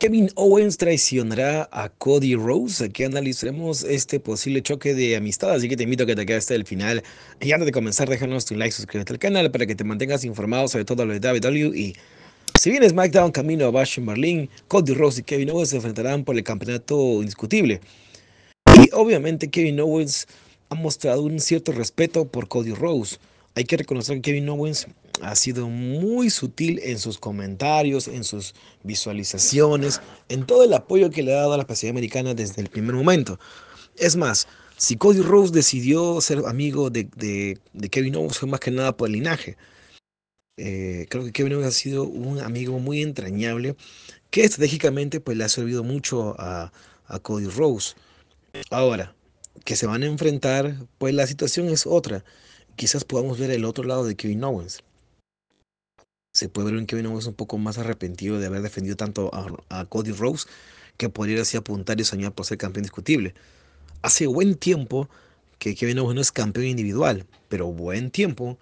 Kevin Owens traicionará a Cody Rose? Aquí analizaremos este posible choque de amistad. Así que te invito a que te quedes hasta el final. Y antes de comenzar, déjanos tu like, suscríbete al canal para que te mantengas informado sobre todo lo de WWE. Y si bien SmackDown camino a Bash en Berlín, Cody Rose y Kevin Owens se enfrentarán por el campeonato indiscutible. Y obviamente, Kevin Owens ha mostrado un cierto respeto por Cody Rose hay que reconocer que Kevin Owens ha sido muy sutil en sus comentarios, en sus visualizaciones, en todo el apoyo que le ha dado a la pasión americana desde el primer momento. Es más, si Cody Rose decidió ser amigo de, de, Kevin Owens fue más que nada por el linaje. Eh, creo que Kevin Owens ha sido un amigo muy entrañable que estratégicamente pues, le ha servido mucho a, a Cody Rose. Ahora, que se van a enfrentar, pues la situación es otra quizás podamos ver el otro lado de Kevin Owens. Se puede ver un Kevin Owens un poco más arrepentido de haber defendido tanto a, Cody Rose que podría así apuntar y soñar por ser campeón discutible. Hace buen tiempo que Kevin Owens no es campeón individual, pero buen tiempo.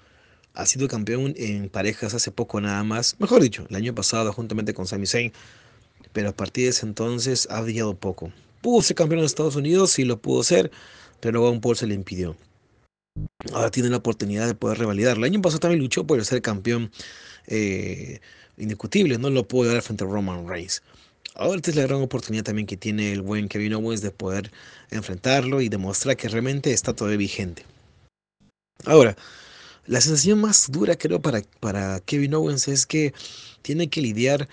Ha sido campeón en parejas hace poco nada más, mejor dicho, el año pasado juntamente con Sami Zayn, pero a partir de ese entonces ha brillado poco. Pudo ser campeón en Estados Unidos, sí lo pudo ser, pero un Paul se le impidió ahora tiene la oportunidad de poder revalidar. El año pasado también luchó por ser campeón eh, indiscutible, no lo pudo dar frente a Roman Reigns. Ahora es la gran oportunidad también que tiene el buen Kevin Owens de poder enfrentarlo y demostrar que realmente está todavía vigente. Ahora, la sensación más dura creo para, para Kevin Owens es que tiene que lidiar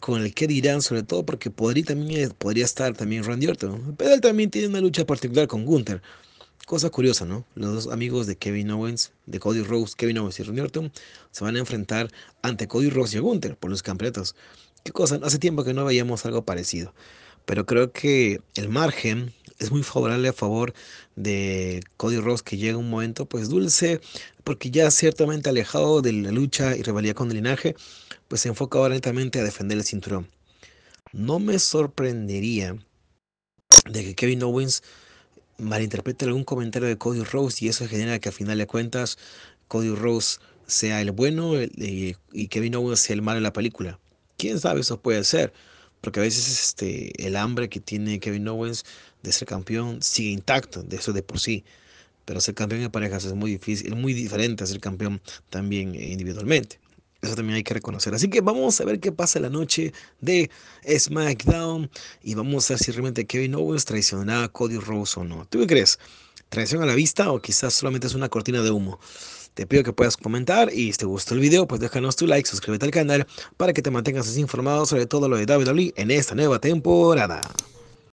con el que dirán, sobre todo porque podría, también, eh, podría estar también Randy Orton, pero él también tiene una lucha particular con Gunther. Cosa curiosa, ¿no? Los dos amigos de Kevin Owens, de Cody Rose, Kevin Owens y Randy Orton, se van a enfrentar ante Cody Ross y Gunther por los campeonatos. Qué cosa, hace tiempo que no veíamos algo parecido. Pero creo que el margen es muy favorable a favor de Cody Ross que llega un momento pues dulce, porque ya ciertamente alejado de la lucha y rivalidad con el linaje, pues se enfoca lentamente a defender el cinturón. No me sorprendería de que Kevin Owens malinterprete algún comentario de Cody Rose y eso genera que a final de cuentas Cody Rose sea el bueno eh, y Kevin Owens sea el malo en la película. ¿Quién sabe? Eso puede ser. Porque a veces este, el hambre que tiene Kevin Owens de ser campeón sigue intacto, de eso de por sí. Pero ser campeón en parejas es muy difícil, es muy diferente a ser campeón también eh, individualmente. Eso también hay que reconocer. Así que vamos a ver qué pasa la noche de SmackDown y vamos a ver si realmente Kevin Owens traiciona a Cody Rose o no. ¿Tú qué crees? ¿Traición a la vista o quizás solamente es una cortina de humo? Te pido que puedas comentar y si te gustó el video, pues déjanos tu like, suscríbete al canal para que te mantengas informado sobre todo lo de WWE en esta nueva temporada.